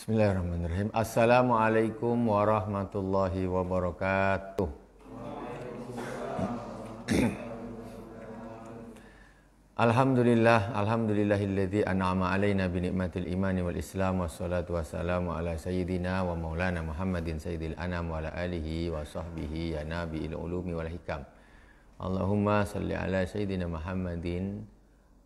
Bismillahirrahmanirrahim. Assalamualaikum warahmatullahi wabarakatuh. Alhamdulillah, alhamdulillahilladzi an'ama alaina bi ni'matil imani wal islam wassalatu wassalamu ala sayyidina wa maulana Muhammadin sayyidil anam wa ala alihi wa sahbihi ya nabiil ulumi wal hikam. Allahumma salli ala sayyidina Muhammadin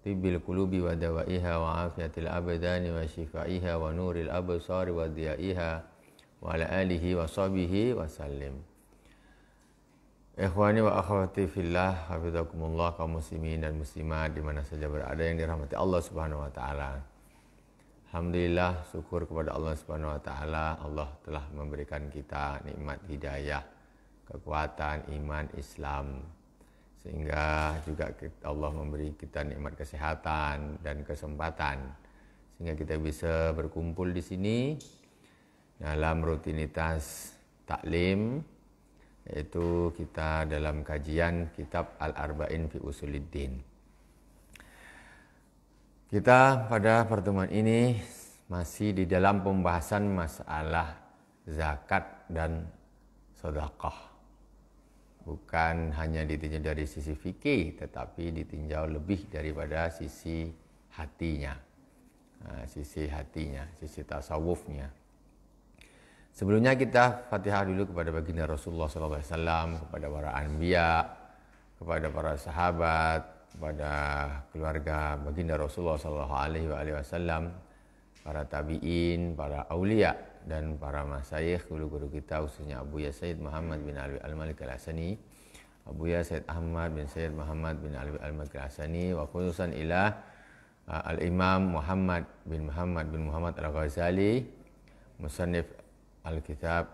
tibbil qulubi wa dawaiha wa afiyatil abdani wa shifaiha wa nuril absari wa diyaiha wa ala alihi wa sahbihi wa sallim. Ikhwani wa akhwati fillah, hafizakumullah kaum muslimin dan muslimat di mana saja berada yang dirahmati Allah Subhanahu wa taala. Alhamdulillah syukur kepada Allah Subhanahu wa taala Allah telah memberikan kita nikmat hidayah, kekuatan iman Islam sehingga juga Allah memberi kita nikmat kesehatan dan kesempatan sehingga kita bisa berkumpul di sini dalam rutinitas taklim yaitu kita dalam kajian kitab Al-Arba'in fi Usuliddin. Kita pada pertemuan ini masih di dalam pembahasan masalah zakat dan sedekah bukan hanya ditinjau dari sisi fikih tetapi ditinjau lebih daripada sisi hatinya nah, sisi hatinya sisi tasawufnya sebelumnya kita fatihah dulu kepada baginda Rasulullah SAW kepada para anbiya kepada para sahabat kepada keluarga baginda Rasulullah SAW para tabiin para aulia dan para masayikh guru-guru kita khususnya Abu Ya Said Muhammad bin Alwi Al-Malik Al-Hasani Abu Ya Said Ahmad bin Said Muhammad bin Alwi Al-Malik Al-Hasani wa khususan ila uh, Al-Imam Muhammad bin Muhammad bin Muhammad Al-Ghazali musannif Al-Kitab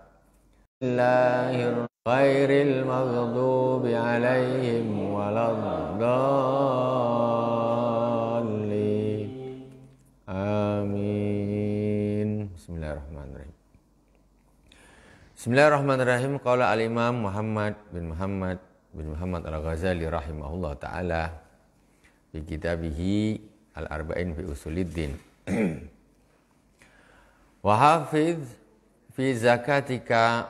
Bismillahirrahmanirrahim alaihim waladhdallin Bismillahirrahmanirrahim. Qala al-Imam Muhammad bin Muhammad bin Muhammad Al-Ghazali rahimahullah taala fi kitabihi Al-Arba'in fi Usuliddin. wa hafiz fi zakatika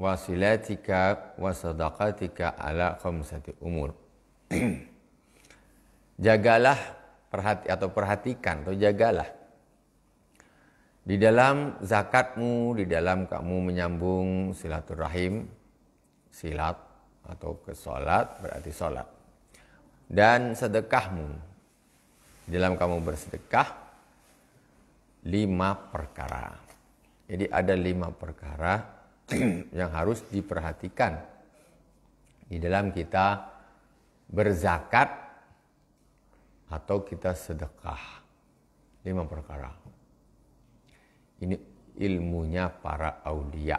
wa silatika wa sadaqatika ala khamsati umur. Jagalah perhati atau perhatikan atau jagalah di dalam zakatmu, di dalam kamu menyambung silaturahim, silat atau ke salat berarti solat Dan sedekahmu, di dalam kamu bersedekah, lima perkara. Jadi ada lima perkara yang harus diperhatikan di dalam kita berzakat atau kita sedekah. Lima perkara. Ini ilmunya para aulia.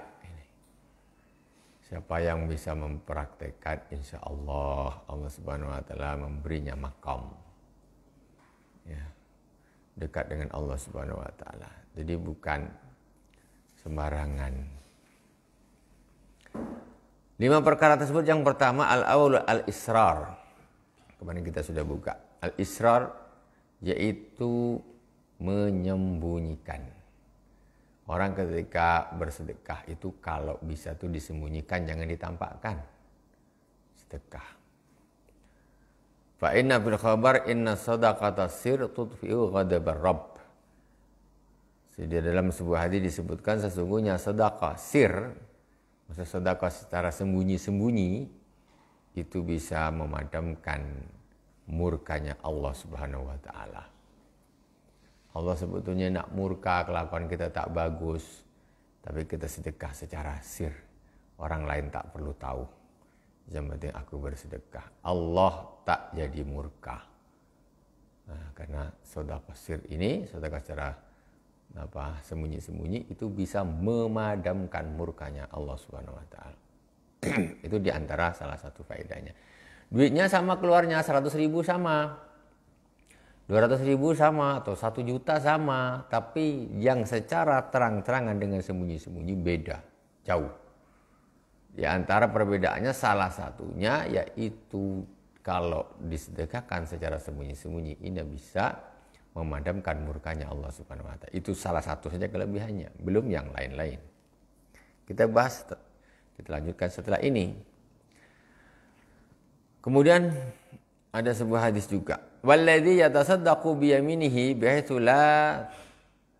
Siapa yang bisa mempraktekkan, insya Allah Allah Subhanahu Wa Taala memberinya makam. Ya, dekat dengan Allah Subhanahu Wa Taala. Jadi bukan sembarangan. Lima perkara tersebut yang pertama al-awlu al-israr. Kemarin kita sudah buka. Al-israr yaitu menyembunyikan. Orang ketika bersedekah itu kalau bisa tuh disembunyikan, jangan ditampakkan. Sedekah. Fa inna fil khabar inna sadaqata sir tudfi'u ghadabar rabb. Jadi dalam sebuah hadis disebutkan sesungguhnya sedekah sir, maksud sedekah secara sembunyi-sembunyi itu bisa memadamkan murkanya Allah Subhanahu wa taala. Allah sebetulnya nak murka kelakuan kita tak bagus. Tapi kita sedekah secara sir. Orang lain tak perlu tahu. Yang penting aku bersedekah. Allah tak jadi murka. Nah, karena sodak pasir ini, sodak secara apa sembunyi-sembunyi itu bisa memadamkan murkanya Allah Subhanahu wa taala. itu diantara salah satu faedahnya. Duitnya sama keluarnya 100.000 sama. 200 ribu sama atau satu juta sama, tapi yang secara terang-terangan dengan sembunyi-sembunyi beda, jauh. Di antara perbedaannya salah satunya yaitu kalau disedekahkan secara sembunyi-sembunyi ini bisa memadamkan murkanya Allah Subhanahu wa taala. Itu salah satu saja kelebihannya, belum yang lain-lain. Kita bahas kita lanjutkan setelah ini. Kemudian ada sebuah hadis juga. Walladhi yatasaddaqu yaminihi, bihaitsu la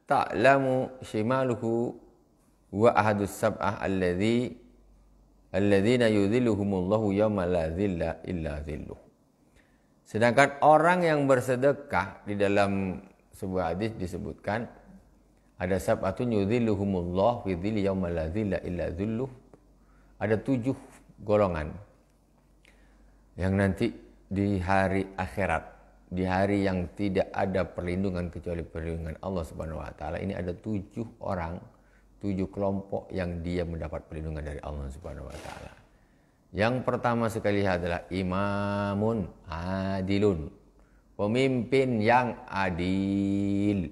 ta'lamu shimaluhu wa ahadus sab'ah alladhi alladzina yudhilluhumullahu yawma la dhilla illa dhilluh. Sedangkan orang yang bersedekah di dalam sebuah hadis disebutkan ada sab'atun yudhilluhumullah fi dhilli yawma la dhilla illa dhilluh. Ada tujuh golongan yang nanti di hari akhirat, di hari yang tidak ada perlindungan kecuali perlindungan Allah Subhanahu wa taala. Ini ada tujuh orang, tujuh kelompok yang dia mendapat perlindungan dari Allah Subhanahu wa taala. Yang pertama sekali adalah imamun adilun. Pemimpin yang adil.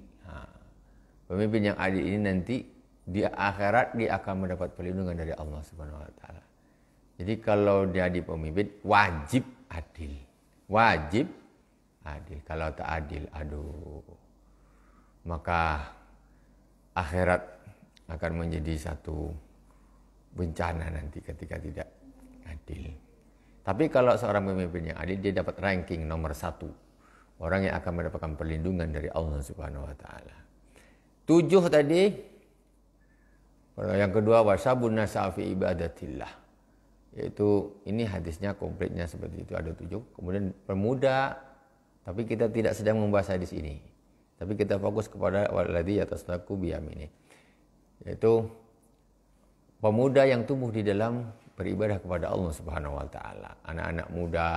pemimpin yang adil ini nanti di akhirat dia akan mendapat perlindungan dari Allah Subhanahu wa taala. Jadi kalau dia di pemimpin wajib adil wajib adil. Kalau tak adil, aduh, maka akhirat akan menjadi satu bencana nanti ketika tidak adil. Tapi kalau seorang pemimpin yang adil, dia dapat ranking nomor satu. Orang yang akan mendapatkan perlindungan dari Allah Subhanahu Wa Taala. Tujuh tadi. Yang kedua, wasabun nasafi ibadatillah yaitu ini hadisnya komplitnya seperti itu ada tujuh kemudian pemuda tapi kita tidak sedang membahas hadis ini tapi kita fokus kepada waladi atas naku biam ini yaitu pemuda yang tumbuh di dalam beribadah kepada Allah Subhanahu wa taala. Anak-anak muda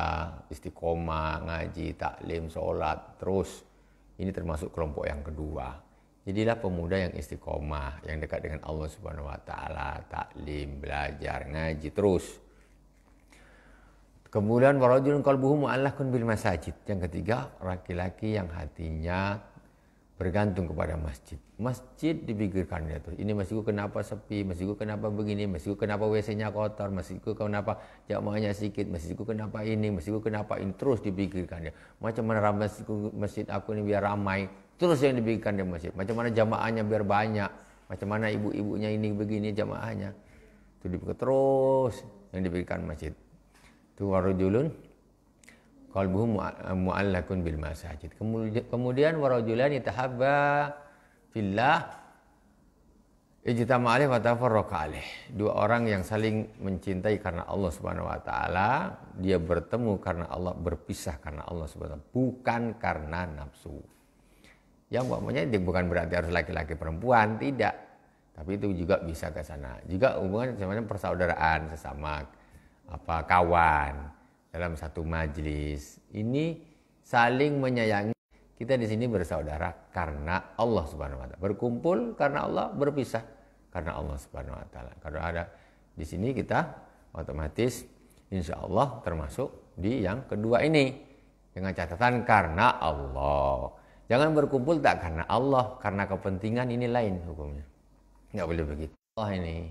istiqomah, ngaji, taklim, sholat, terus ini termasuk kelompok yang kedua. Jadilah pemuda yang istiqomah, yang dekat dengan Allah Subhanahu wa taala, taklim, belajar, ngaji terus. Kemudian warajulun qalbuhu mu'allakun bil masajid. Yang ketiga, laki-laki yang hatinya bergantung kepada masjid. Masjid dipikirkannya tuh. Ini masjidku kenapa sepi, masjidku kenapa begini, masjidku kenapa WC-nya kotor, masjidku kenapa jamaahnya sedikit, masjidku kenapa ini, masjidku kenapa ini terus dipikirkannya. Macam mana masjidku, masjid aku ini biar ramai, terus yang dipikirkan di masjid. Macam mana jamaahnya biar banyak, macam mana ibu-ibunya ini begini jamaahnya. Itu dipikir terus yang dipikirkan masjid itu kalbu qalbuhu mu'allakun bil masajid. Kemudian warajulan yatahabba fillah ijtama'a alaihi wa tafarraqa alaih. Dua orang yang saling mencintai karena Allah Subhanahu wa taala, dia bertemu karena Allah, berpisah karena Allah Subhanahu wa taala, bukan karena nafsu. Yang umpamanya bukan berarti harus laki-laki perempuan, tidak. Tapi itu juga bisa ke sana. Juga hubungan sebenarnya persaudaraan sesama apa kawan dalam satu majlis ini saling menyayangi kita di sini bersaudara karena Allah Subhanahu wa taala. Berkumpul karena Allah, berpisah karena Allah Subhanahu wa taala. Kalau ada di sini kita otomatis insya Allah termasuk di yang kedua ini dengan catatan karena Allah. Jangan berkumpul tak karena Allah, karena kepentingan ini lain hukumnya. Nggak boleh begitu. Allah ini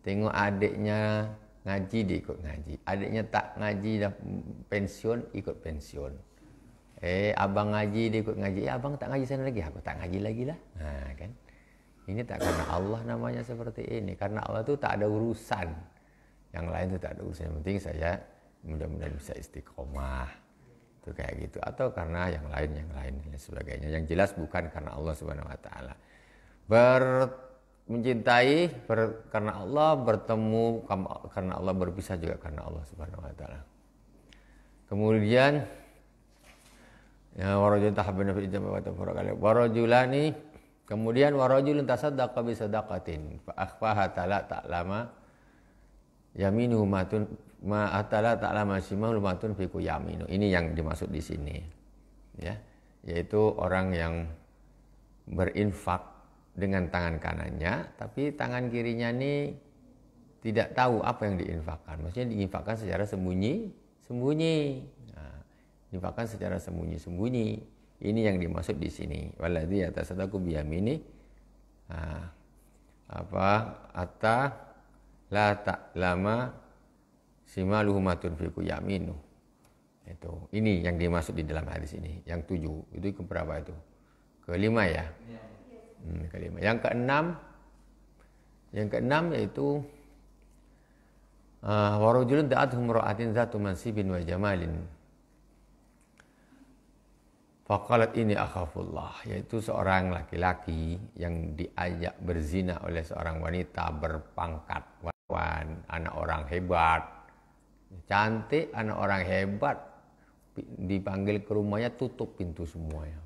tengok adiknya ngaji dia ikut ngaji adiknya tak ngaji dah pensiun ikut pensiun eh abang ngaji dia ikut ngaji eh abang tak ngaji sana lagi aku tak ngaji lagi lah nah kan ini tak karena Allah namanya seperti ini karena Allah tuh tak ada urusan yang lain tuh tak ada urusan yang penting saya mudah-mudahan bisa istiqomah itu kayak gitu atau karena yang lain yang lain dan sebagainya yang jelas bukan karena Allah subhanahu wa taala ber mencintai ber, karena Allah bertemu karena Allah berpisah juga karena Allah Subhanahu wa taala. Kemudian ya warajul tahabbana fi ijma wa tafarraqa. Warajulani kemudian warajul tasaddaqa bi sadaqatin fa akhfaha ta'ala ta'lama yaminu matun ma atala ta'lama shimahul matun fi yaminu. Ini yang dimaksud di sini. Ya, yaitu orang yang berinfak dengan tangan kanannya, tapi tangan kirinya ini tidak tahu apa yang diinfakkan. Maksudnya diinfakkan secara sembunyi, sembunyi. Nah, infakkan secara sembunyi-sembunyi. Ini yang dimaksud di sini. Waladhi atasadaqu biyamini. ini. Nah, apa atta la tak lama simaluhumatun fiku yaminu. Itu. Ini yang dimaksud di dalam hadis ini. Yang tujuh. Itu keberapa itu? Kelima ya. ya. Hmm, kalimah. Yang keenam, yang keenam yaitu ah, warujulun da'athum ra'atin zatu mansibin wa jamalin. Fakalat ini akhafullah, yaitu seorang laki-laki yang diajak berzina oleh seorang wanita berpangkat wan, anak orang hebat, cantik, anak orang hebat, dipanggil ke rumahnya tutup pintu semuanya.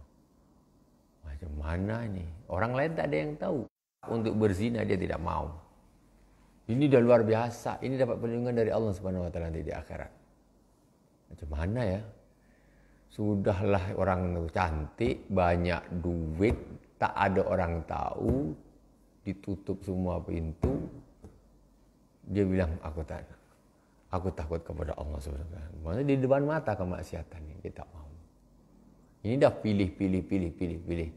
Cemana ini? Orang lain tak ada yang tahu. Untuk berzina dia tidak mau. Ini dah luar biasa. Ini dapat perlindungan dari Allah Subhanahu Wa Taala nanti di akhirat. Macam mana ya? Sudahlah orang cantik, banyak duit, tak ada orang tahu, ditutup semua pintu. Dia bilang aku tak Aku takut kepada Allah SWT. Mana di depan mata kemaksiatan ini. Dia tak mau. Ini dah pilih, pilih, pilih, pilih, pilih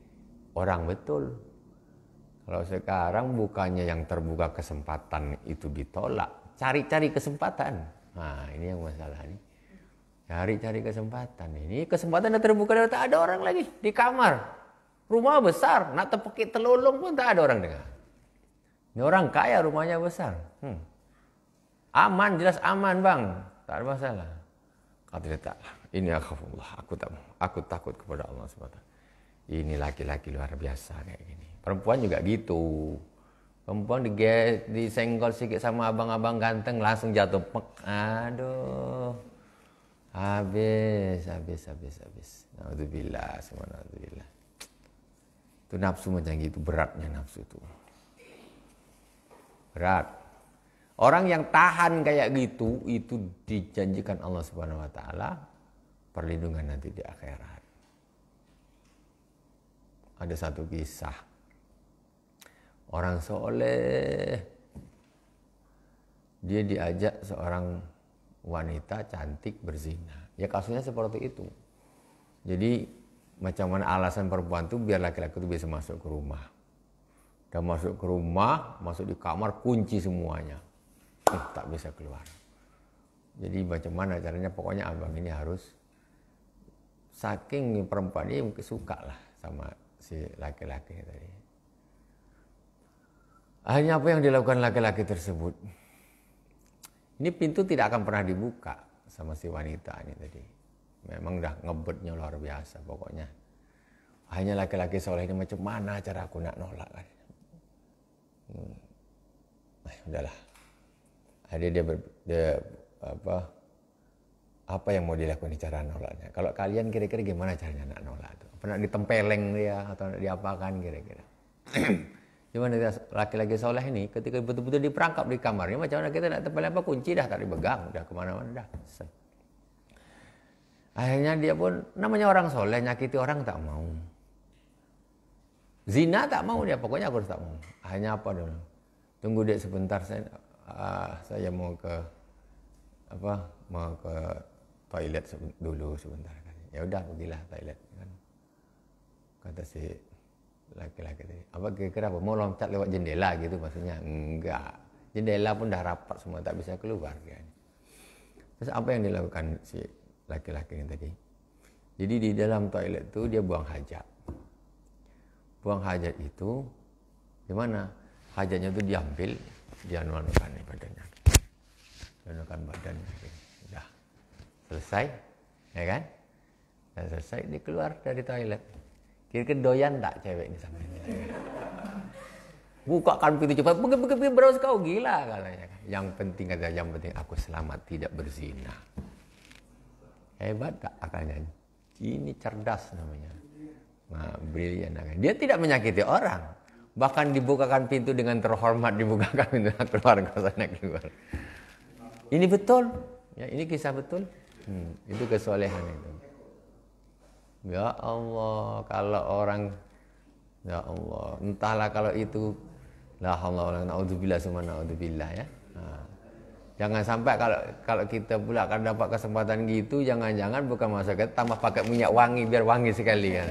orang betul. Kalau sekarang bukannya yang terbuka kesempatan itu ditolak, cari-cari kesempatan. Nah, ini yang masalah nih. Cari-cari kesempatan. Ini kesempatan yang terbuka dan tak ada orang lagi di kamar. Rumah besar, nak tepekik telolong pun tak ada orang dengar. Ini orang kaya rumahnya besar. Hmm. Aman, jelas aman bang. Tak ada masalah. Kata dia tak, ini akhafullah, aku tak aku takut kepada Allah SWT ini laki-laki luar biasa kayak gini. Perempuan juga gitu. Perempuan diges, disenggol sedikit sama abang-abang ganteng langsung jatuh pek. Aduh. Habis, habis, habis, habis. Alhamdulillah, semua Alhamdulillah. Itu nafsu macam gitu, beratnya nafsu itu. Berat. Orang yang tahan kayak gitu itu dijanjikan Allah Subhanahu wa taala perlindungan nanti di akhirat ada satu kisah. Orang soleh, dia diajak seorang wanita cantik berzina. Ya kasusnya seperti itu. Jadi macam mana alasan perempuan itu biar laki-laki itu bisa masuk ke rumah. Dan masuk ke rumah, masuk di kamar kunci semuanya. Eh, tak bisa keluar. Jadi macam mana caranya pokoknya abang ini harus saking perempuan ini mungkin suka lah sama si laki-laki tadi. Akhirnya apa yang dilakukan laki-laki tersebut? Ini pintu tidak akan pernah dibuka sama si wanita ini tadi. Memang dah ngebetnya luar biasa pokoknya. Hanya laki-laki soleh ini macam mana cara aku nak nolak kan? Hmm. Eh, udahlah. Akhirnya dia, ber, dia apa, apa yang mau dilakukan cara nolaknya. Kalau kalian kira-kira gimana caranya nak nolak itu Pernah ditempeleng dia atau diapakan kira-kira? Cuma laki-laki soleh ini ketika betul-betul diperangkap di kamarnya macam mana kita nak tempeleng apa kunci dah tak dipegang, udah kemana-mana dah. Akhirnya dia pun namanya orang soleh nyakiti orang tak mau. Zina tak mau dia pokoknya aku harus tak mau. Akhirnya apa dulu? Tunggu dia sebentar saya uh, saya mau ke apa mau ke toilet dulu sebentar kan ya udah pergilah toilet kan kata si laki-laki tadi apa kira-kira apa mau loncat lewat jendela gitu maksudnya enggak jendela pun dah rapat semua tak bisa keluar kan terus apa yang dilakukan si laki-laki ini tadi jadi di dalam toilet itu dia buang hajat buang hajat itu gimana hajatnya itu diambil dia nuanukan badannya nuanukan badannya gitu selesai ya kan dan nah, selesai dia keluar dari toilet kira-kira doyan tak cewek ini sampai. ini bukakan pintu cepat begini begini pergi kau gila katanya yang penting ada yang penting aku selamat tidak berzina hebat tak akalnya ini cerdas namanya nah, brilian dia tidak menyakiti orang bahkan dibukakan pintu dengan terhormat dibukakan pintu keluar ke sana keluar ini betul ya ini kisah betul Hmm, itu kesolehan itu. Ya Allah, kalau orang ya Allah, entahlah kalau itu la allah wala naudzubillah summa naudzubillah ya. Nah. Jangan sampai kalau kalau kita pula akan dapat kesempatan gitu, jangan-jangan bukan masa kita tambah pakai minyak wangi biar wangi sekali kan.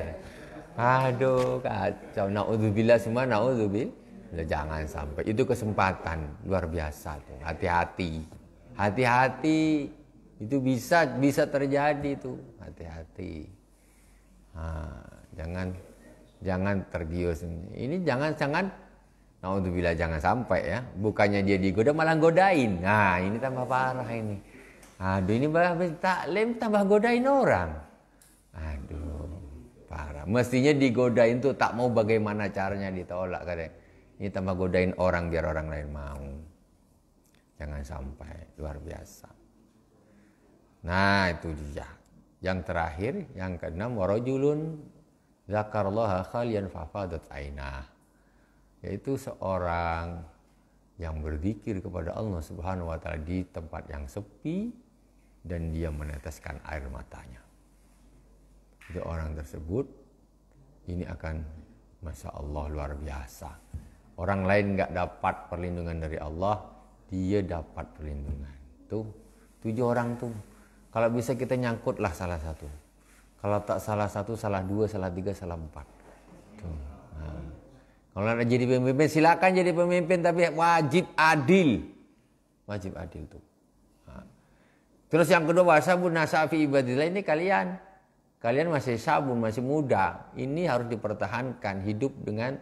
Aduh, kacau. Naudzubillah summa naudzubillah. Ya, jangan sampai itu kesempatan luar biasa tuh. Hati-hati. Hati-hati. Itu bisa bisa terjadi itu. Hati-hati. Nah, jangan jangan tergius Ini jangan jangan untuk bila jangan sampai ya. Bukannya dia digoda malah godain. Nah, ini tambah parah ini. Aduh, ini malah taklim tambah godain orang. Aduh, parah. Mestinya digodain tuh tak mau bagaimana caranya ditolak kadang. Ini tambah godain orang biar orang lain mau. Jangan sampai luar biasa. Nah itu dia. Yang terakhir, yang keenam, warajulun zakarloha khalian fafadat ainah. Yaitu seorang yang berzikir kepada Allah Subhanahu wa taala di tempat yang sepi dan dia meneteskan air matanya. Jadi orang tersebut ini akan masya Allah luar biasa. Orang lain nggak dapat perlindungan dari Allah, dia dapat perlindungan. Tuh tujuh orang tuh kalau bisa kita nyangkut lah salah satu. Kalau tak salah satu, salah dua, salah tiga, salah empat. Nah. Kalau ada jadi pemimpin, silakan jadi pemimpin, tapi wajib adil. Wajib adil tuh. Nah. Terus yang kedua bahasa nasafi nasafi Ibadillah ini kalian. Kalian masih sabun, masih muda. Ini harus dipertahankan hidup dengan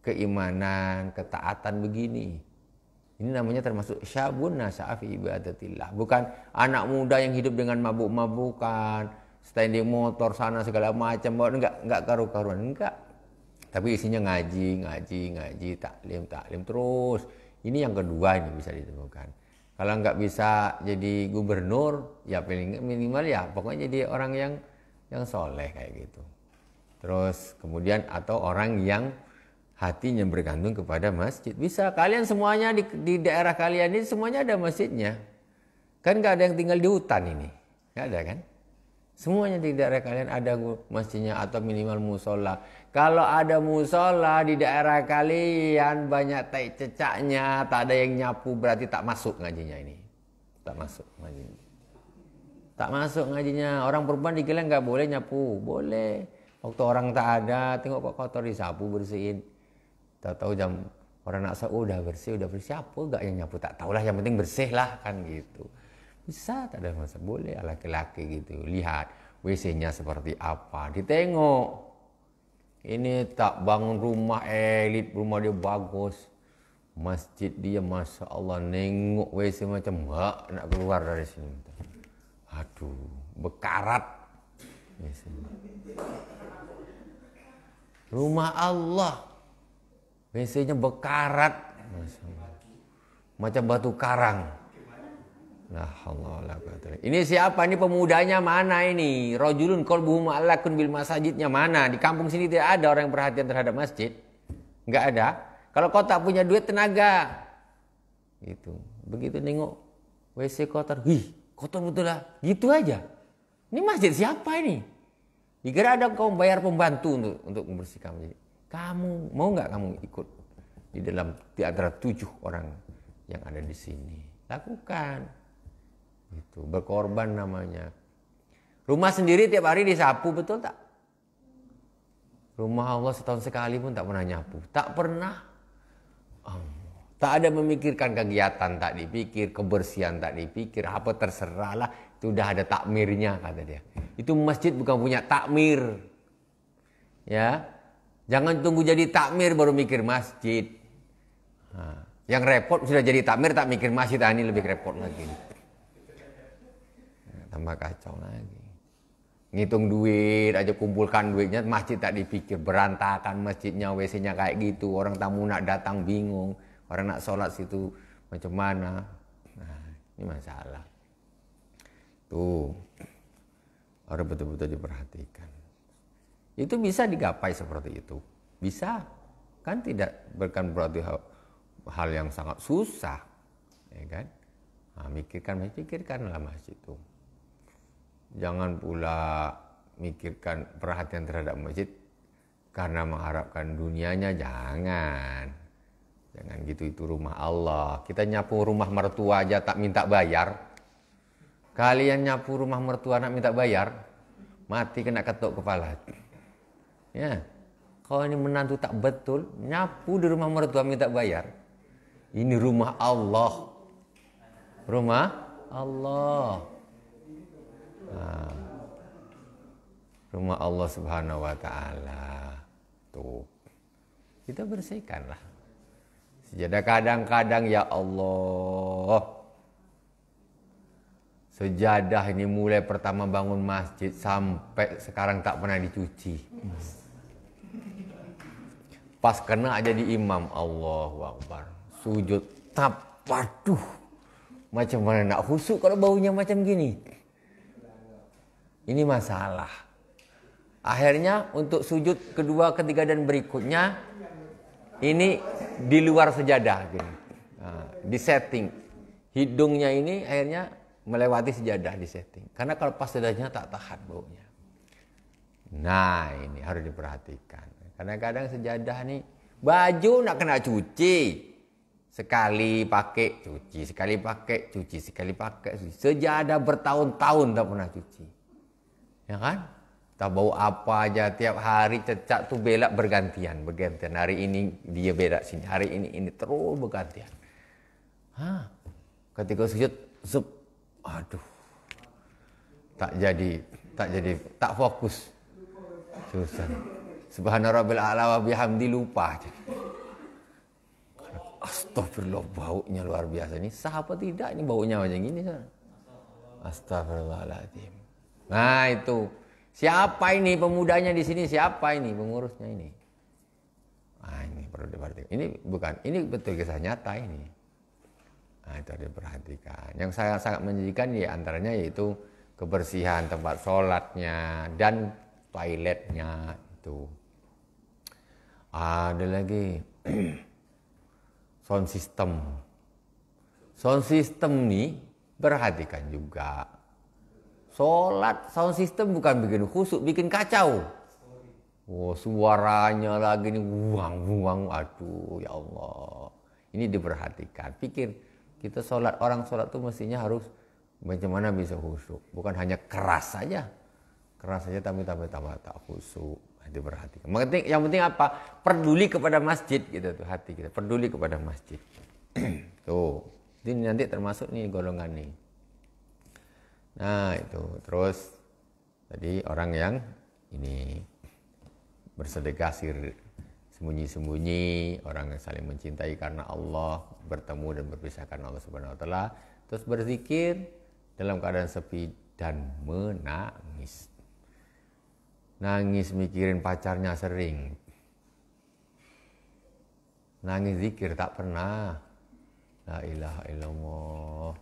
keimanan, ketaatan begini. Ini namanya termasuk syabun nasafi ibadatillah. Bukan anak muda yang hidup dengan mabuk-mabukan, standing motor sana segala macam, enggak enggak karu-karuan, enggak. Tapi isinya ngaji, ngaji, ngaji, taklim, taklim terus. Ini yang kedua ini bisa ditemukan. Kalau enggak bisa jadi gubernur, ya minimal ya pokoknya jadi orang yang yang soleh kayak gitu. Terus kemudian atau orang yang hatinya bergantung kepada masjid. Bisa kalian semuanya di, di daerah kalian ini semuanya ada masjidnya. Kan nggak ada yang tinggal di hutan ini, nggak ada kan? Semuanya di daerah kalian ada masjidnya atau minimal musola. Kalau ada musola di daerah kalian banyak tai cecaknya, tak ada yang nyapu berarti tak masuk ngajinya ini. Tak masuk ngajinya. Tak masuk ngajinya. Orang perempuan dikira nggak boleh nyapu, boleh. Waktu orang tak ada, tengok kok kotor disapu bersihin tahu-tahu jam orang nak oh, udah bersih udah bersih apa gak yang nyapu tak tahulah yang penting bersih lah kan gitu bisa tak ada masa boleh laki-laki gitu lihat WC-nya seperti apa ditengok ini tak bangun rumah elit rumah dia bagus masjid dia masya Allah nengok WC macam gak, nak keluar dari sini aduh bekarat WC rumah Allah WC-nya berkarat macam batu karang. Nah, Allah Ini siapa? Ini pemudanya mana ini? Rojulun kolbuhu ma'alakun bil masajidnya mana? Di kampung sini tidak ada orang yang perhatian terhadap masjid. Enggak ada. Kalau kota punya duit tenaga. Gitu. Begitu nengok WC kotor. Wih, kotor betul lah. Gitu aja. Ini masjid siapa ini? Dikira ada kau bayar pembantu untuk untuk membersihkan masjid kamu mau nggak kamu ikut di dalam di antara tujuh orang yang ada di sini lakukan itu berkorban namanya rumah sendiri tiap hari disapu betul tak rumah Allah setahun sekali pun tak pernah nyapu tak pernah tak ada memikirkan kegiatan tak dipikir kebersihan tak dipikir apa terserahlah itu udah ada takmirnya kata dia itu masjid bukan punya takmir ya Jangan tunggu jadi takmir baru mikir masjid. Nah, yang repot sudah jadi takmir tak mikir masjid, ah, ini lebih repot lagi. Nah, tambah kacau lagi. Ngitung duit aja kumpulkan duitnya, masjid tak dipikir berantakan masjidnya, WC-nya kayak gitu. Orang tamu nak datang bingung, orang nak sholat situ macam mana. Nah, ini masalah. Tuh, harus betul-betul diperhatikan. Itu bisa digapai seperti itu. Bisa. Kan tidak bukan berarti hal, hal yang sangat susah. Ya kan? Nah, mikirkan, mikirkanlah mas itu. Jangan pula mikirkan perhatian terhadap masjid karena mengharapkan dunianya jangan. Jangan gitu itu rumah Allah. Kita nyapu rumah mertua aja tak minta bayar. Kalian nyapu rumah mertua nak minta bayar, mati kena ketuk kepala. Ya, kalau ini menantu tak betul, nyapu di rumah mertua minta bayar. Ini rumah Allah. Rumah Allah. Nah, rumah Allah Subhanahu wa taala. Tuh. Kita bersihkanlah. Sejadah kadang-kadang ya Allah. Sejadah ini mulai pertama bangun masjid sampai sekarang tak pernah dicuci. Mas. Pas kena aja di imam, Allah Akbar. Sujud tap, waduh. Macam mana nak husuk kalau baunya macam gini? Ini masalah. Akhirnya untuk sujud kedua, ketiga dan berikutnya ini di luar sejadah gini. Nah, di setting hidungnya ini akhirnya melewati sejadah di setting. Karena kalau pas sejadahnya tak tahan baunya. Nah ini harus diperhatikan. Kadang-kadang sejadah nih baju nak kena cuci. Sekali pakai cuci, sekali pakai cuci, sekali pakai cuci. Sejadah bertahun-tahun tak pernah cuci. Ya kan? Tak bau apa aja tiap hari cecak tuh belak bergantian, bergantian. Hari ini dia belak sini, hari ini ini terus bergantian. Hah. Ketika sujud, zup. Aduh. Tak jadi, tak jadi, tak fokus. Susah. Subhanarabbil a'la wa bihamdi lupa. Astagfirullah baunya luar biasa ini. Sah tidak ini baunya macam gini sana. Astagfirullahaladzim. Nah itu. Siapa ini pemudanya di sini? Siapa ini pengurusnya ini? Nah, ini perlu diperhatikan. Ini bukan, ini betul kisah nyata ini. Nah, itu harus diperhatikan. Yang saya sangat menyedihkan ya antaranya yaitu kebersihan tempat sholatnya dan toiletnya itu. Ada lagi sound system. Sound system nih perhatikan juga. Sholat sound system bukan bikin khusuk, bikin kacau. Oh, suaranya lagi nih buang buang aduh ya Allah. Ini diperhatikan. Pikir kita sholat orang sholat tuh mestinya harus bagaimana bisa khusuk. Bukan hanya keras saja. Keras saja tapi tambah tambah tak khusuk hati Penting, yang penting apa? Peduli kepada masjid gitu tuh hati kita. Peduli kepada masjid. tuh. Ini nanti termasuk nih golongan nih. Nah, itu. Terus tadi orang yang ini bersedekah sir sembunyi-sembunyi, orang yang saling mencintai karena Allah, bertemu dan berpisah karena Allah Subhanahu wa taala, terus berzikir dalam keadaan sepi dan menangis. Nangis mikirin pacarnya sering. Nangis zikir tak pernah. La ilaha illallah.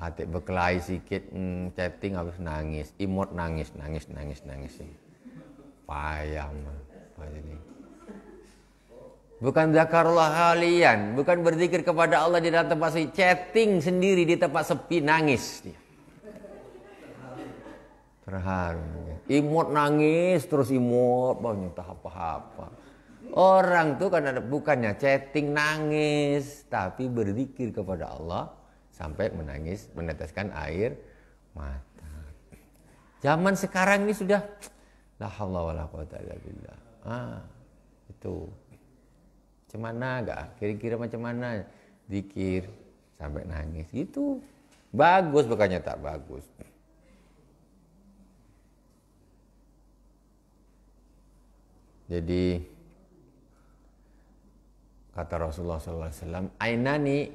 Atik berkelahi sikit, hmm, chatting habis nangis. Imut nangis, nangis, nangis, nangis. Payah mah. Bukan zakarullah halian, bukan berzikir kepada Allah di dalam tempat sepi, chatting sendiri di tempat sepi nangis Terharu imut nangis terus imut mau tahap apa-apa orang tuh kan ada bukannya chatting nangis tapi berzikir kepada Allah sampai menangis meneteskan air mata zaman sekarang ini sudah la haula wala quwata illa billah ah itu cemana gak kira-kira macam mana zikir sampai nangis itu bagus bukannya tak bagus Jadi kata Rasulullah SAW, Ainani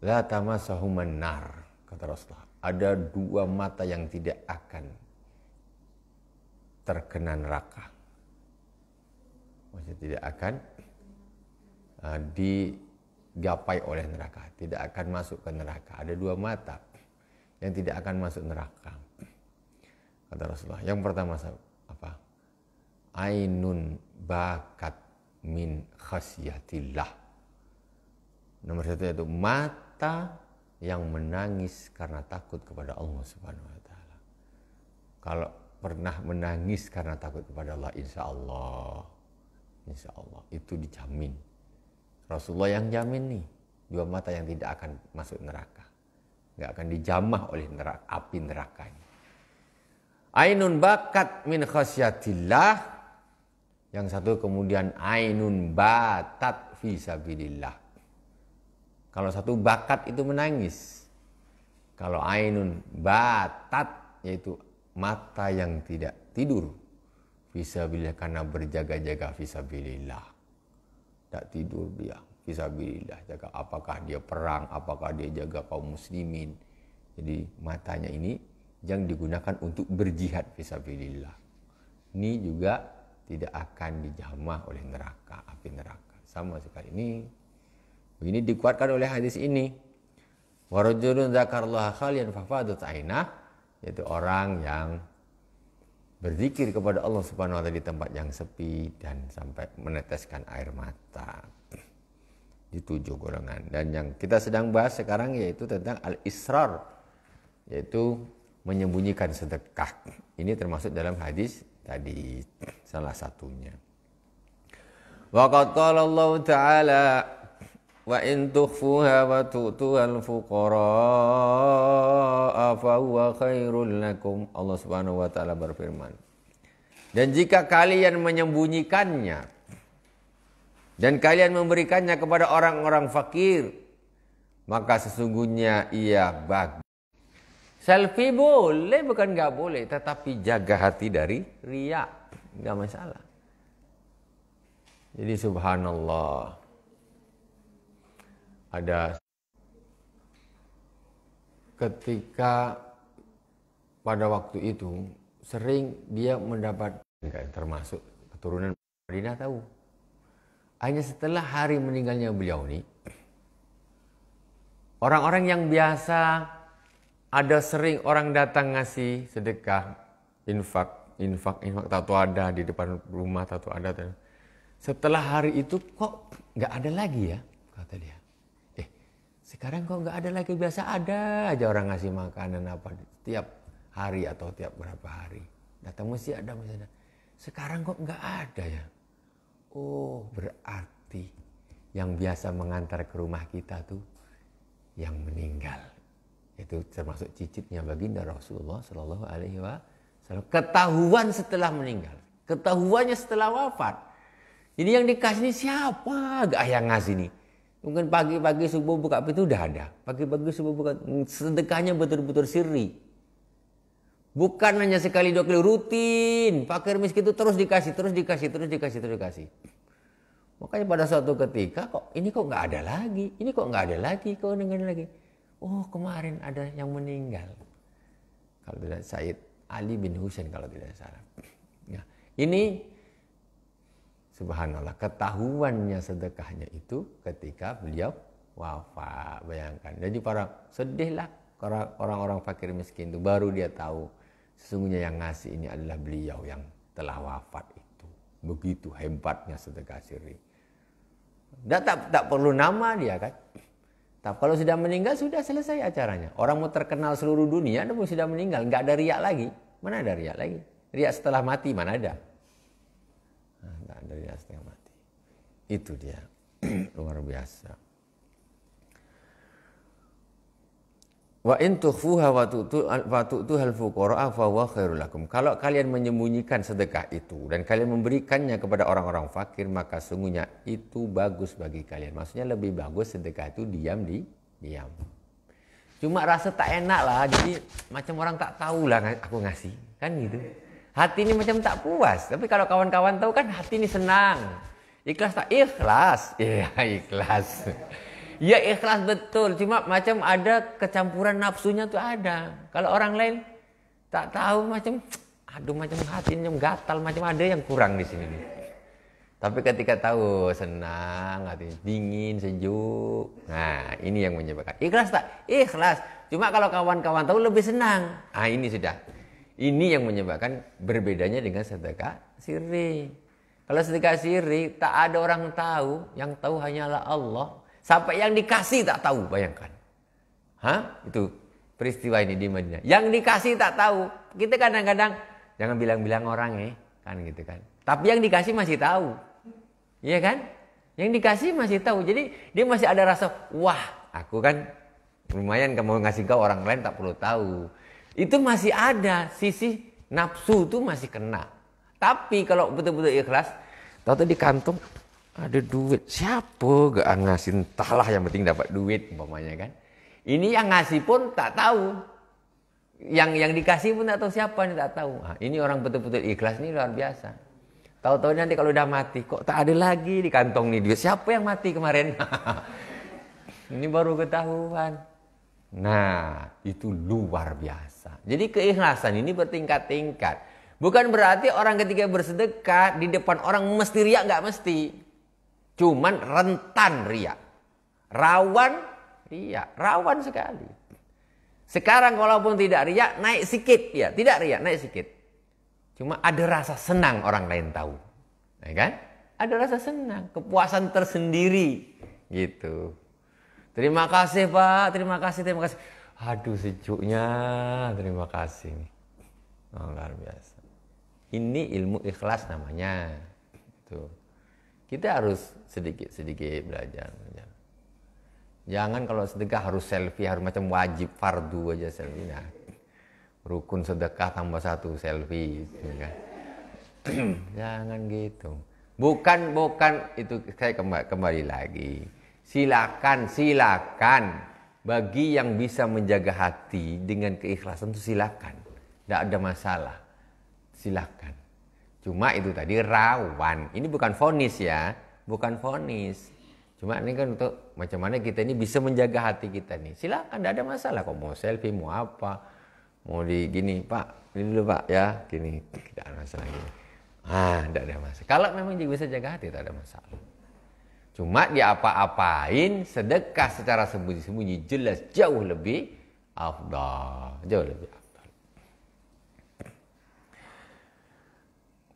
la tamasahuman nar, kata Rasulullah. Ada dua mata yang tidak akan terkena neraka. Maksudnya tidak akan uh, digapai oleh neraka, tidak akan masuk ke neraka. Ada dua mata yang tidak akan masuk neraka. Kata Rasulullah. Yang pertama ainun bakat min khasyatillah. Nomor satu itu mata yang menangis karena takut kepada Allah Subhanahu wa taala. Kalau pernah menangis karena takut kepada Allah, insya Allah, insya Allah itu dijamin. Rasulullah yang jamin nih, dua mata yang tidak akan masuk neraka, nggak akan dijamah oleh neraka, api nerakanya. Ainun bakat min khasyatillah yang satu kemudian ainun batat visabilillah. Kalau satu bakat itu menangis. Kalau ainun batat yaitu mata yang tidak tidur. Visabilillah karena berjaga-jaga visabilillah. Tak tidur dia. Visabilillah jaga apakah dia perang, apakah dia jaga kaum muslimin. Jadi matanya ini yang digunakan untuk berjihad visabilillah. Ini juga tidak akan dijamah oleh neraka, api neraka. Sama sekali ini ini dikuatkan oleh hadis ini. warujurun zakarullah khalian fafadat ainah yaitu orang yang berzikir kepada Allah Subhanahu wa taala di tempat yang sepi dan sampai meneteskan air mata di tujuh golongan dan yang kita sedang bahas sekarang yaitu tentang al-israr yaitu menyembunyikan sedekah ini termasuk dalam hadis tadi salah satunya. Wa qad qala Allah Ta'ala wa in tukhfuha wa tu'tuha al-fuqara fa huwa khairul lakum. Allah Subhanahu wa taala berfirman. Dan jika kalian menyembunyikannya dan kalian memberikannya kepada orang-orang fakir, maka sesungguhnya ia bagus Selfie boleh, bukan nggak boleh, tetapi jaga hati dari ria, nggak masalah. Jadi subhanallah, ada ketika pada waktu itu sering dia mendapat termasuk keturunan Madinah tahu. Hanya setelah hari meninggalnya beliau ini, orang-orang yang biasa ada sering orang datang ngasih sedekah, infak, infak, infak, tato ada di depan rumah, tato ada. Setelah hari itu kok nggak ada lagi ya, kata dia. Eh, sekarang kok nggak ada lagi, biasa ada aja orang ngasih makanan apa tiap hari atau tiap berapa hari. Datang mesti iya ada, mesti ada. Sekarang kok nggak ada ya? Oh, berarti yang biasa mengantar ke rumah kita tuh yang meninggal itu termasuk cicitnya baginda Rasulullah Shallallahu Alaihi Wasallam ketahuan setelah meninggal ketahuannya setelah wafat jadi yang dikasih ini siapa gak yang ngasih ini mungkin pagi-pagi subuh buka pintu udah ada pagi-pagi subuh buka sedekahnya betul-betul siri bukan hanya sekali dua kali rutin fakir miskin itu terus dikasih terus dikasih terus dikasih terus dikasih makanya pada suatu ketika kok ini kok nggak ada lagi ini kok nggak ada lagi kok dengan lagi oh kemarin ada yang meninggal. Kalau tidak Said Ali bin Husain kalau tidak salah. Nah, ini subhanallah ketahuannya sedekahnya itu ketika beliau wafat. Bayangkan. Jadi para sedihlah orang-orang fakir miskin itu baru dia tahu sesungguhnya yang ngasih ini adalah beliau yang telah wafat itu. Begitu hebatnya sedekah siri. Dan tak, tak perlu nama dia kan. Tapi kalau sudah meninggal sudah selesai acaranya. Orang mau terkenal seluruh dunia, namun sudah meninggal, nggak ada riak lagi. Mana ada riak lagi? Riak setelah mati mana ada? Nah, nggak ada riak setelah mati. Itu dia luar biasa. Wa in tukhfuha wa tu'tuhal fuqara'a fa huwa khairul lakum. Kalau kalian menyembunyikan sedekah itu dan kalian memberikannya kepada orang-orang fakir, maka sungguhnya itu bagus bagi kalian. Maksudnya lebih bagus sedekah itu diam di diam. Cuma rasa tak enak lah, jadi macam orang tak tahu lah aku ngasih, kan gitu. Hati ini macam tak puas, tapi kalau kawan-kawan tahu kan hati ini senang. Ikhlas tak ikhlas, iya ikhlas ya ikhlas betul cuma macam ada kecampuran nafsunya tuh ada kalau orang lain tak tahu macam aduh macam hati yang gatal macam ada yang kurang di sini tapi ketika tahu senang, hati dingin, sejuk. Nah, ini yang menyebabkan. Ikhlas tak? Ikhlas. Cuma kalau kawan-kawan tahu lebih senang. Ah, ini sudah. Ini yang menyebabkan berbedanya dengan sedekah siri. Kalau sedekah siri tak ada orang tahu, yang tahu hanyalah Allah. Sampai yang dikasih tak tahu, bayangkan. Hah? Itu peristiwa ini di Madinah. Yang dikasih tak tahu. Kita kadang-kadang jangan bilang-bilang orang ya, kan gitu kan. Tapi yang dikasih masih tahu. Iya kan? Yang dikasih masih tahu. Jadi dia masih ada rasa, wah, aku kan lumayan kamu ngasih kau orang lain tak perlu tahu. Itu masih ada sisi nafsu itu masih kena. Tapi kalau betul-betul ikhlas, tahu tuh di kantong ada duit siapa gak ngasih entahlah yang penting dapat duit umpamanya kan ini yang ngasih pun tak tahu yang yang dikasih pun tak tahu siapa ini tak tahu nah, ini orang betul-betul ikhlas ini luar biasa tahu-tahu nanti kalau udah mati kok tak ada lagi di kantong nih duit siapa yang mati kemarin ini baru ketahuan nah itu luar biasa jadi keikhlasan ini bertingkat-tingkat Bukan berarti orang ketika bersedekah di depan orang mesti riak nggak mesti. Cuman rentan ria. Rawan ria. Rawan sekali. Sekarang walaupun tidak ria, naik sikit ya. Tidak ria, naik sikit. Cuma ada rasa senang orang lain tahu. Ya kan? Ada rasa senang, kepuasan tersendiri gitu. Terima kasih Pak, terima kasih, terima kasih. Aduh sejuknya, terima kasih nih. Oh, luar biasa. Ini ilmu ikhlas namanya. Tuh. Kita harus sedikit sedikit belajar jangan kalau sedekah harus selfie harus macam wajib fardu aja selfie nah rukun sedekah tambah satu selfie gitu kan? jangan gitu bukan bukan itu saya kembali, kembali lagi silakan silakan bagi yang bisa menjaga hati dengan keikhlasan itu silakan tidak ada masalah silakan cuma itu tadi rawan ini bukan fonis ya bukan fonis, Cuma ini kan untuk macam mana kita ini bisa menjaga hati kita nih. Silakan, tidak ada masalah. Kok mau selfie, mau apa, mau di gini, Pak, ini dulu Pak ya, gini, tidak ada masalah. Gini. Ah, tidak ada masalah. Kalau memang juga bisa jaga hati, tidak ada masalah. Cuma dia apa-apain sedekah secara sembunyi-sembunyi jelas jauh lebih afdal, jauh lebih afdal.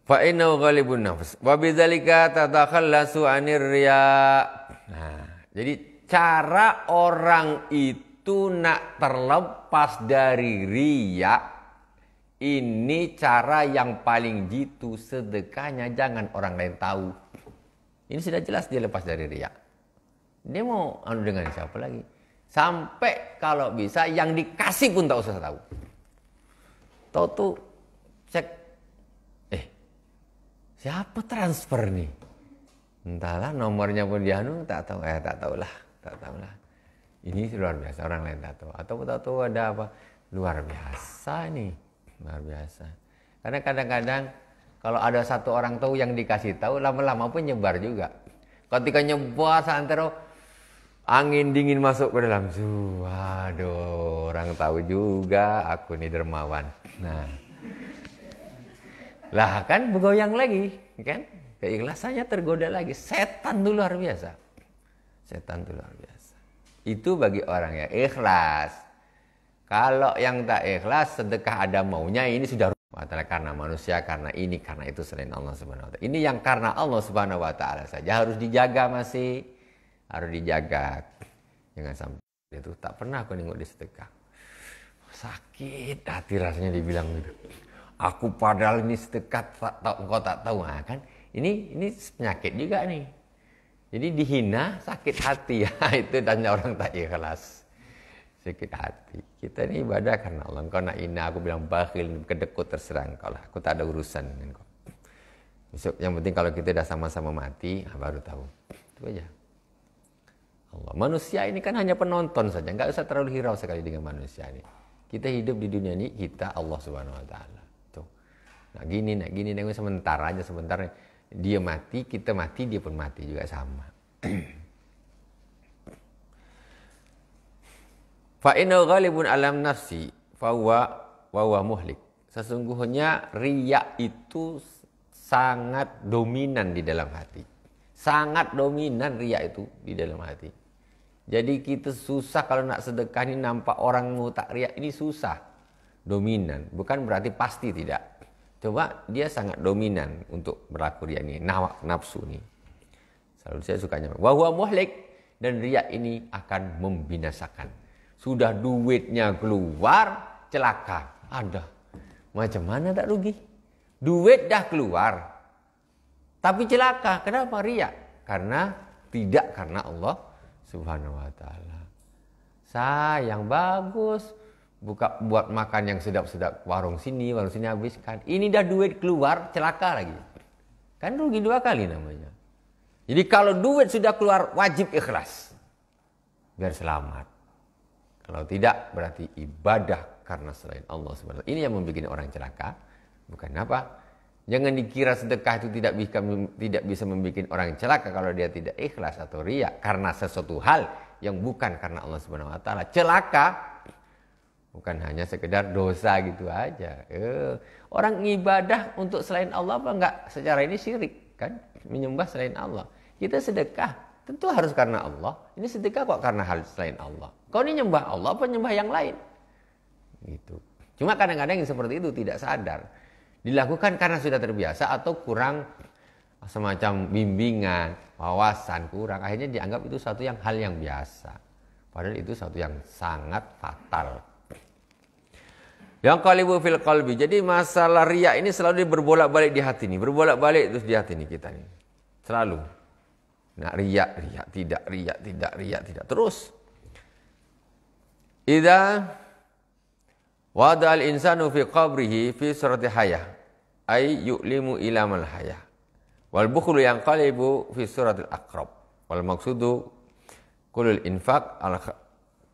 fa inna ghalibun nafs wa bidzalika tatakhallasu anir riya nah jadi cara orang itu nak terlepas dari riya ini cara yang paling jitu sedekahnya jangan orang lain tahu. Ini sudah jelas dia lepas dari riya. Dia mau anu dengan siapa lagi? Sampai kalau bisa yang dikasih pun tak usah tahu. Tahu tuh siapa transfer nih entahlah nomornya pun dianu tak tahu eh tak tahulah tak tahulah ini luar biasa orang lain tak tahu atau tak tahu ada apa luar biasa nih luar biasa karena kadang-kadang kalau ada satu orang tahu yang dikasih tahu lama-lama pun nyebar juga ketika nyebar santero angin dingin masuk ke dalam waduh orang tahu juga aku nih dermawan nah lah kan bergoyang lagi, kan? Keikhlasannya ya tergoda lagi. Setan dulu luar biasa. Setan dulu luar biasa. Itu bagi orang yang ikhlas. Kalau yang tak ikhlas, sedekah ada maunya ini sudah karena manusia karena ini karena itu selain Allah Subhanahu wa taala. Ini yang karena Allah Subhanahu wa taala saja harus dijaga masih harus dijaga. Jangan sampai itu tak pernah aku nengok di sedekah. Sakit hati rasanya dibilang gitu aku padahal ini sedekat tak tahu engkau tak tahu nah, kan ini ini penyakit juga nih jadi dihina sakit hati ya itu tanya orang tak ikhlas sakit hati kita ini ibadah karena Allah engkau nak hina aku bilang bakhil kedekut terserang engkau lah aku tak ada urusan dengan kau. besok yang penting kalau kita udah sama-sama mati nah baru tahu itu aja Allah manusia ini kan hanya penonton saja nggak usah terlalu hirau sekali dengan manusia ini kita hidup di dunia ini kita Allah Subhanahu wa taala. Nah gini, nah gini, nah sebentar aja sebentar. Dia mati, kita mati, dia pun mati juga sama. Fa ghalibun alam nafsi fawa wawa muhlik. Sesungguhnya riya itu sangat dominan di dalam hati. Sangat dominan riya itu di dalam hati. Jadi kita susah kalau nak sedekah ini nampak orang mau tak riak ini susah. Dominan, bukan berarti pasti tidak coba dia sangat dominan untuk berlaku ini nawak nafsu ini selalu saya sukanya Wahua muhlik dan ria ini akan membinasakan sudah duitnya keluar celaka ada macam mana tak rugi duit dah keluar tapi celaka kenapa ria karena tidak karena Allah subhanahu wa taala sayang bagus buka buat makan yang sedap-sedap warung sini warung sini habiskan ini dah duit keluar celaka lagi kan rugi dua kali namanya jadi kalau duit sudah keluar wajib ikhlas biar selamat kalau tidak berarti ibadah karena selain Allah SWT ini yang membuat orang celaka bukan apa jangan dikira sedekah itu tidak bisa tidak bisa membuat orang celaka kalau dia tidak ikhlas atau riak karena sesuatu hal yang bukan karena Allah Subhanahu wa taala celaka Bukan hanya sekedar dosa gitu aja. Eh, orang ibadah untuk selain Allah apa enggak? Secara ini syirik kan? Menyembah selain Allah. Kita sedekah tentu harus karena Allah. Ini sedekah kok karena hal selain Allah. Kau ini nyembah Allah apa nyembah yang lain? Gitu. Cuma kadang-kadang yang seperti itu tidak sadar. Dilakukan karena sudah terbiasa atau kurang semacam bimbingan, wawasan kurang. Akhirnya dianggap itu satu yang hal yang biasa. Padahal itu satu yang sangat fatal yang qalibu fil kalbi, Jadi masalah riak ini selalu berbolak-balik di hati ini, berbolak-balik terus di hati ini kita ini. Selalu. Nak riak, riak, tidak, riak, tidak, riak, tidak. Terus. Ida wada al insanu fi qabrihi fi surati hayah ay yu'limu ilamal hayah. Wal bukhlu yang qalibu fi suratil aqrab. Wal maksudu kulul infak al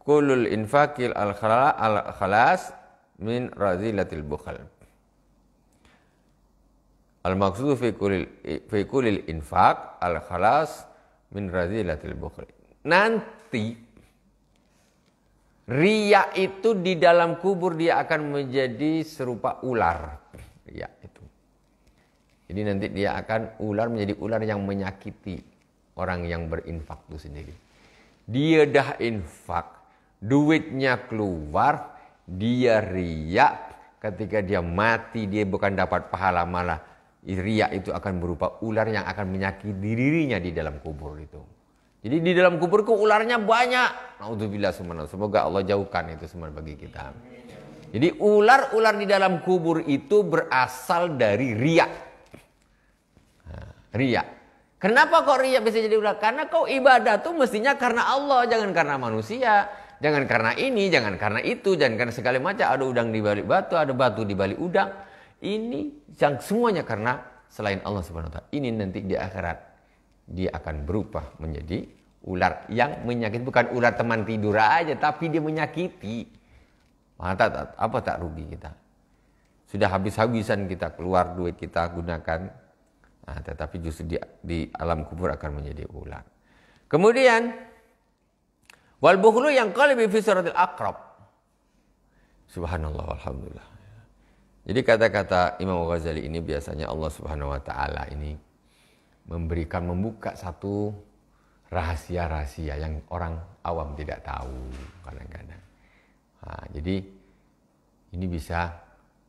kulul infakil al khalas min razilatil bukhal. Al maksud fi kulil, fi kulil infaq al khalas min razilatil bukhal. Nanti ria itu di dalam kubur dia akan menjadi serupa ular. Ria itu. Jadi nanti dia akan ular menjadi ular yang menyakiti orang yang berinfak itu sendiri. Dia dah infak, duitnya keluar, dia riak ketika dia mati dia bukan dapat pahala malah riak itu akan berupa ular yang akan menyakiti dirinya di dalam kubur itu. Jadi di dalam kuburku ularnya banyak. Naudzubillah semuanya. Semoga Allah jauhkan itu semua bagi kita. Jadi ular-ular di dalam kubur itu berasal dari riak. Nah, riak. Kenapa kok riak bisa jadi ular? Karena kau ibadah tuh mestinya karena Allah, jangan karena manusia. Jangan karena ini, jangan karena itu, jangan karena segala macam. Ada udang di balik batu, ada batu di balik udang. Ini yang semuanya karena selain Allah Subhanahu wa taala. Ini nanti di akhirat dia akan berubah menjadi ular yang menyakiti bukan ular teman tidur aja tapi dia menyakiti. Mata apa tak rugi kita. Sudah habis-habisan kita keluar duit kita gunakan nah, tetapi justru di, di alam kubur akan menjadi ular. Kemudian Wal bukhlu yang lebih fi suratil akrab. Subhanallah Alhamdulillah. Jadi kata-kata Imam Ghazali ini biasanya Allah Subhanahu wa taala ini memberikan membuka satu rahasia-rahasia yang orang awam tidak tahu kadang-kadang. Nah, jadi ini bisa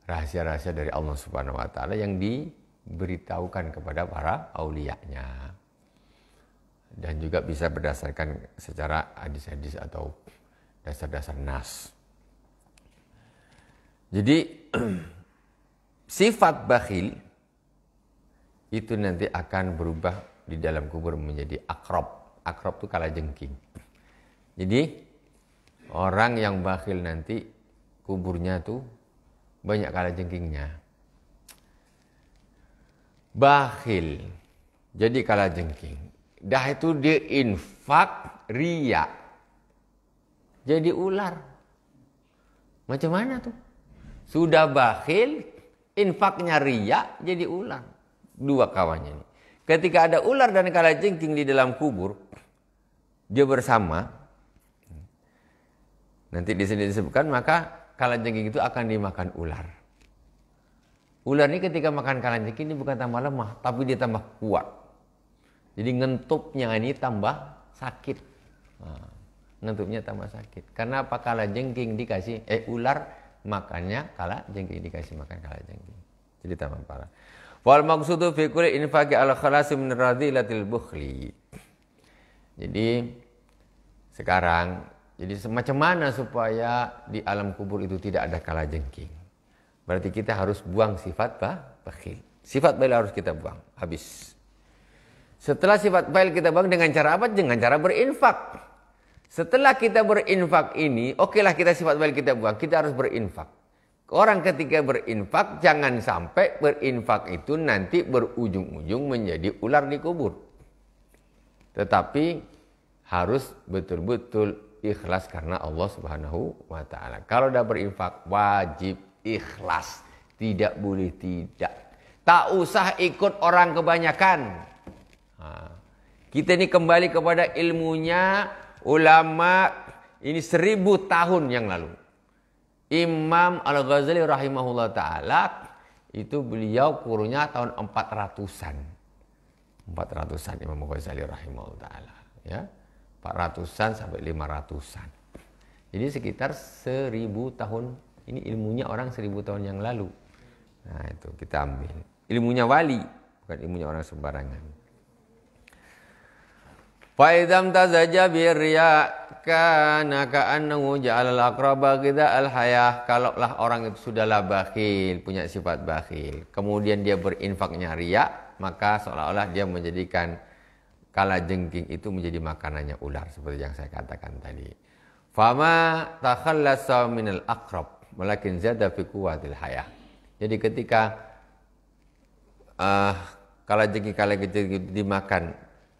rahasia-rahasia dari Allah Subhanahu wa taala yang diberitahukan kepada para aulianya dan juga bisa berdasarkan secara hadis-hadis atau dasar-dasar nas. Jadi sifat bakhil itu nanti akan berubah di dalam kubur menjadi akrob. Akrob itu kalah jengking. Jadi orang yang bakhil nanti kuburnya tuh banyak kalah jengkingnya. Bakhil jadi kalah jengking Dah itu dia infak ria. Jadi ular. Macam mana tuh? Sudah bakhil, infaknya ria jadi ular. Dua kawannya ini. Ketika ada ular dan kalajengking di dalam kubur, dia bersama. Nanti di sini disebutkan maka kalajengking itu akan dimakan ular. Ular ini ketika makan kalajengking ini bukan tambah lemah, tapi dia tambah kuat. Jadi ngentupnya ini tambah sakit. Nah, ngentupnya tambah sakit. Karena apa kala jengking dikasih eh ular makannya kala jengking dikasih makan kala jengking. Jadi tambah parah. Wal maqsudu fi kulli infaqi al khalasi min radilatil bukhli. Jadi sekarang jadi semacam mana supaya di alam kubur itu tidak ada kala jengking. Berarti kita harus buang sifat bah, bakhil. Sifat bakhil harus kita buang, habis. Setelah sifat fa'il kita bangun dengan cara apa? Dengan cara berinfak. Setelah kita berinfak ini, okelah okay kita sifat fa'il kita buang, kita harus berinfak. Orang ketika berinfak, jangan sampai berinfak itu nanti berujung-ujung menjadi ular di Tetapi harus betul-betul ikhlas karena Allah Subhanahu wa taala. Kalau udah berinfak wajib ikhlas, tidak boleh tidak. Tak usah ikut orang kebanyakan. Kita ini kembali kepada ilmunya ulama ini seribu tahun yang lalu. Imam Al-Ghazali rahimahullah ta'ala itu beliau kurunya tahun 400-an. 400-an Imam Ghazali rahimahullah ta'ala. Ya. 400-an sampai 500-an. Jadi sekitar seribu tahun. Ini ilmunya orang seribu tahun yang lalu. Nah itu kita ambil. Ilmunya wali, bukan ilmunya orang sembarangan. Faidam tazaja birya kana ka'annahu ja'al al-aqraba kita al-hayah. Kalaulah orang itu sudahlah bakhil, punya sifat bakhil. Kemudian dia berinfaknya riya, maka seolah-olah dia menjadikan kala jengking itu menjadi makanannya ular seperti yang saya katakan tadi. Fama takhallasa al akrab walakin zada fi quwwatil hayah. Jadi ketika uh, kala jengking kala jengking dimakan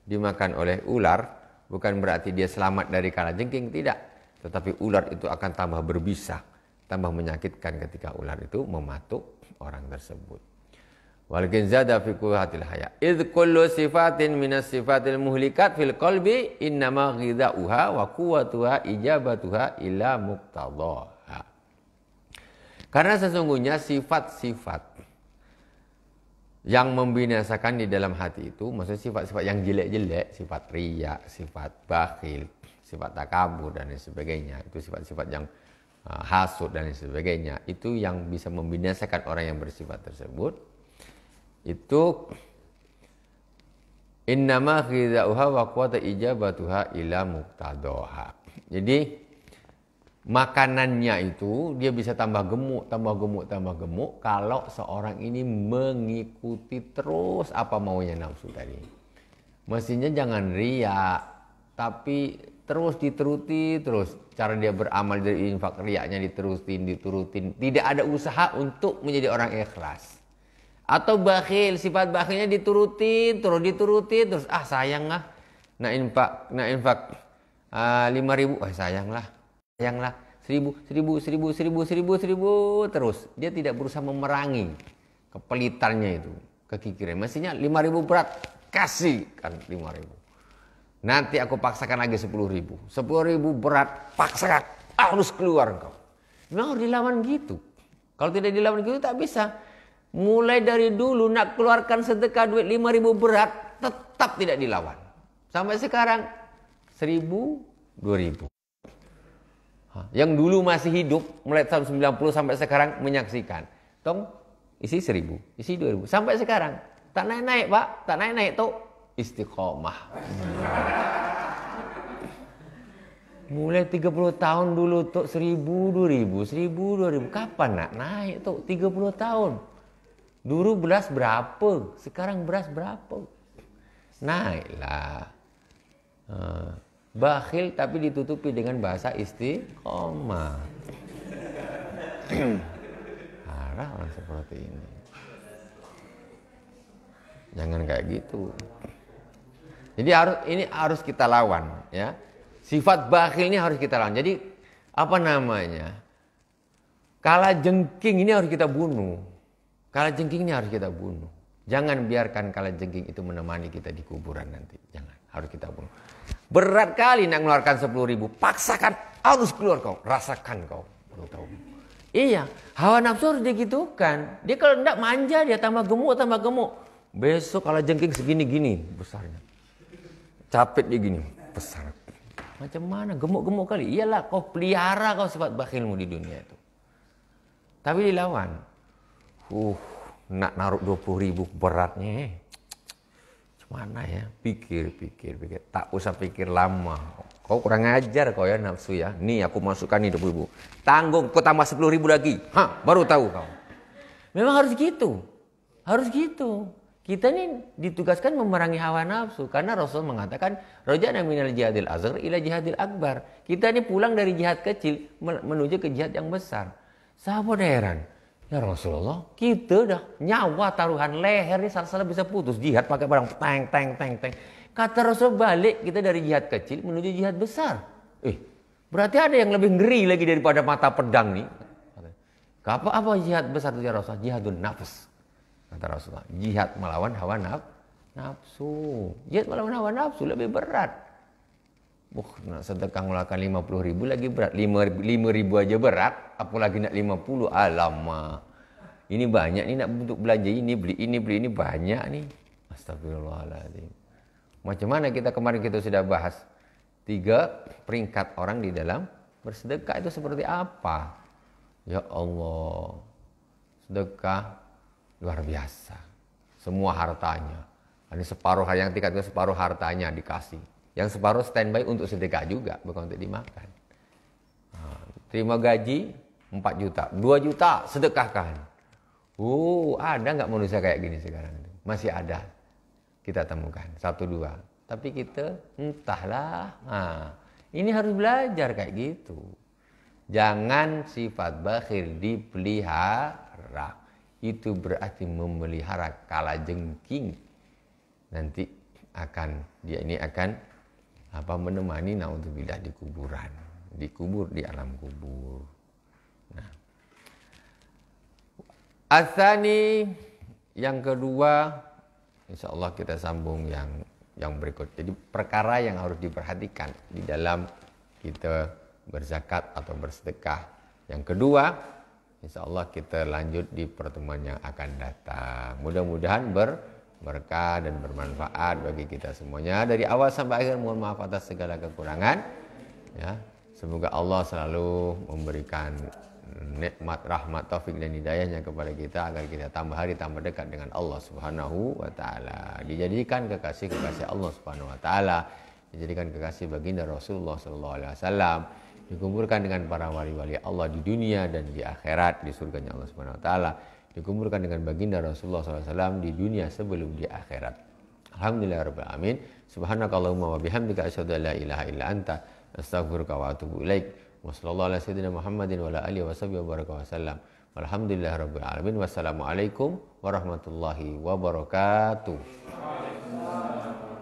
dimakan oleh ular bukan berarti dia selamat dari kalajengking tidak, tetapi ular itu akan tambah berbisa, tambah menyakitkan ketika ular itu mematuk orang tersebut. Walakin zada fi quwwatil haya. Id kullu sifatin minas sifatil muhlikat fil qalbi innama ghidauha wa quwwatuha ijabatuha ila muqtadha Karena sesungguhnya sifat-sifat yang membinasakan di dalam hati itu maksudnya sifat-sifat yang jelek-jelek sifat riak, sifat bakhil sifat takabur dan lain sebagainya itu sifat-sifat yang uh, hasut dan lain sebagainya itu yang bisa membinasakan orang yang bersifat tersebut itu innama khidauha wa quwwata ijabatuha ila muqtadoha jadi makanannya itu dia bisa tambah gemuk, tambah gemuk, tambah gemuk kalau seorang ini mengikuti terus apa maunya nafsu tadi. Mestinya jangan ria, tapi terus diteruti terus cara dia beramal dari infak riaknya diterusin, diturutin tidak ada usaha untuk menjadi orang ikhlas atau bakhil sifat bakhilnya diturutin terus diturutin terus ah sayang lah nah infak nah infak ah, lima uh, ribu ah sayang lah sayanglah seribu, seribu, seribu, seribu, seribu, seribu terus. Dia tidak berusaha memerangi kepelitannya itu, kekikiran. Mestinya lima ribu berat, kasih kan lima ribu. Nanti aku paksakan lagi sepuluh ribu. Sepuluh ribu berat, paksakan harus keluar engkau. Memang harus dilawan gitu. Kalau tidak dilawan gitu tak bisa. Mulai dari dulu nak keluarkan sedekah duit lima ribu berat, tetap tidak dilawan. Sampai sekarang seribu, dua ribu yang dulu masih hidup mulai tahun 90 sampai sekarang menyaksikan. Tong isi 1000, isi 2000 sampai sekarang tak naik-naik, Pak. Tak naik-naik tuh istiqomah. Mulai 30 tahun dulu tuh 1000, 2000, 1000, 2000. Kapan nak naik tuh 30 tahun? Dulu beras berapa? Sekarang beras berapa? Naiklah. Uh. Bakhil tapi ditutupi dengan bahasa istiqomah. Arah orang seperti ini. Jangan kayak gitu. Jadi harus ini harus kita lawan ya. Sifat bakhil ini harus kita lawan. Jadi apa namanya? Kala jengking ini harus kita bunuh. Kala jengking ini harus kita bunuh. Jangan biarkan kala jengking itu menemani kita di kuburan nanti. Jangan, harus kita bunuh. Berat kali nak mengeluarkan 10 ribu. Paksakan, harus keluar kau. Rasakan kau. Belum tahu. Iya, hawa nafsu harus digitukan. Dia kalau tidak manja, dia tambah gemuk, tambah gemuk. Besok kalau jengking segini-gini besarnya. Capit dia gini, besar. Macam mana? Gemuk-gemuk kali. Iyalah kau pelihara kau sebab bakilmu di dunia itu. Tapi dilawan. Uh, nak naruh 20 ribu beratnya mana ya pikir pikir pikir tak usah pikir lama kau kurang ajar kau ya nafsu ya nih aku masukkan nih ribu, ribu tanggung kau tambah sepuluh ribu lagi Hah, baru tahu kau memang harus gitu harus gitu kita ini ditugaskan memerangi hawa nafsu karena Rasul mengatakan rojana minal jihadil azhar ila jihadil akbar kita ini pulang dari jihad kecil menuju ke jihad yang besar sahabat heran Ya Rasulullah, kita dah nyawa taruhan leher salah-salah bisa putus jihad pakai barang teng teng teng teng. Kata Rasul balik kita dari jihad kecil menuju jihad besar. Eh, berarti ada yang lebih ngeri lagi daripada mata pedang nih. Kapa apa jihad besar itu ya Rasulullah? Jihadun nafs. Kata Rasulullah, jihad melawan hawa nafsu. Nafsu. Jihad melawan hawa nafsu lebih berat. Wah, nak sedekah ngeluarkan 50 ribu lagi berat. Lima, 5 ribu aja berat, apalagi nak lima Alamak. Ini banyak ni nak untuk belanja ini, beli ini, beli ini. Banyak ni. Astagfirullahaladzim. Macam mana kita kemarin kita sudah bahas. Tiga peringkat orang di dalam bersedekah itu seperti apa? Ya Allah. Sedekah luar biasa. Semua hartanya. Ini separuh yang tingkatnya separuh hartanya dikasih yang separuh standby untuk sedekah juga, bukan untuk dimakan. Ah, terima gaji 4 juta, 2 juta sedekahkan. Uh, ada nggak manusia kayak gini sekarang? Masih ada. Kita temukan satu dua. Tapi kita entahlah. Nah, ini harus belajar kayak gitu. Jangan sifat bakhil dipelihara. Itu berarti memelihara kala jengking. Nanti akan dia ini akan apa menemani naudzubillah di kuburan, dikubur di alam kubur. Nah. Asani yang kedua, insya Allah kita sambung yang yang berikut. Jadi perkara yang harus diperhatikan di dalam kita berzakat atau bersedekah. Yang kedua, insya Allah kita lanjut di pertemuan yang akan datang. Mudah-mudahan ber berkah dan bermanfaat bagi kita semuanya. Dari awal sampai akhir mohon maaf atas segala kekurangan. Ya, semoga Allah selalu memberikan nikmat rahmat taufik dan hidayahnya kepada kita agar kita tambah hari tambah dekat dengan Allah Subhanahu wa taala. Dijadikan kekasih kekasih Allah Subhanahu wa taala, dijadikan kekasih baginda Rasulullah sallallahu alaihi wasallam, dikuburkan dengan para wali-wali Allah di dunia dan di akhirat di surganya Allah Subhanahu wa taala dikumpulkan dengan baginda Rasulullah SAW di dunia sebelum di akhirat. Alhamdulillah rabbil alamin. Subhanakallahumma wa bihamdika asyhadu an la ilaha illa anta astaghfiruka wa atubu ilaik. Wassallallahu warahmatullahi wabarakatuh. Muhammadin Alhamdulillah rabbil alamin. Wassalamualaikum warahmatullahi wabarakatuh.